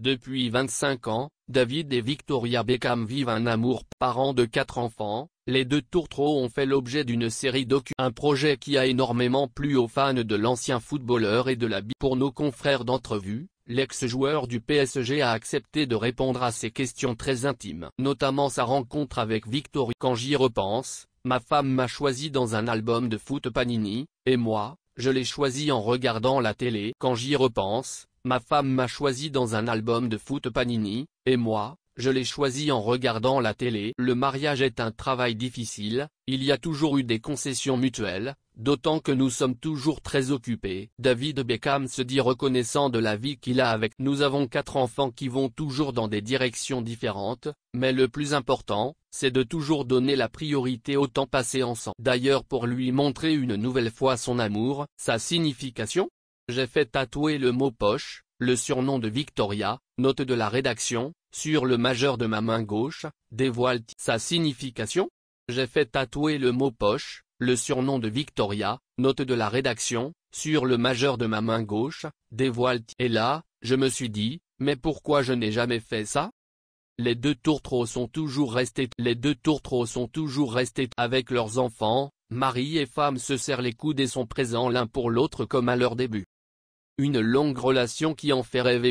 Depuis 25 ans, David et Victoria Beckham vivent un amour parent de quatre enfants, les deux tourtereaux ont fait l'objet d'une série docu. Un projet qui a énormément plu aux fans de l'ancien footballeur et de la bi. Pour nos confrères d'entrevue, l'ex-joueur du PSG a accepté de répondre à ces questions très intimes. Notamment sa rencontre avec Victoria. Quand j'y repense, ma femme m'a choisi dans un album de foot Panini, et moi, je l'ai choisi en regardant la télé. Quand j'y repense, ma femme m'a choisi dans un album de foot Panini, et moi, je l'ai choisi en regardant la télé. Le mariage est un travail difficile, il y a toujours eu des concessions mutuelles, d'autant que nous sommes toujours très occupés. David Beckham se dit reconnaissant de la vie qu'il a avec nous avons quatre enfants qui vont toujours dans des directions différentes, mais le plus important, c'est de toujours donner la priorité au temps passé ensemble. D'ailleurs pour lui montrer une nouvelle fois son amour, sa signification J'ai fait tatouer le mot poche, le surnom de Victoria, note de la rédaction, sur le majeur de ma main gauche, dévoile sa signification j'ai fait tatouer le mot poche, le surnom de Victoria, note de la rédaction, sur le majeur de ma main gauche, dévoile Et là, je me suis dit, mais pourquoi je n'ai jamais fait ça Les deux trop sont toujours restés Les deux tourtereaux sont toujours restés avec leurs enfants, mari et femme se serrent les coudes et sont présents l'un pour l'autre comme à leur début. Une longue relation qui en fait rêver.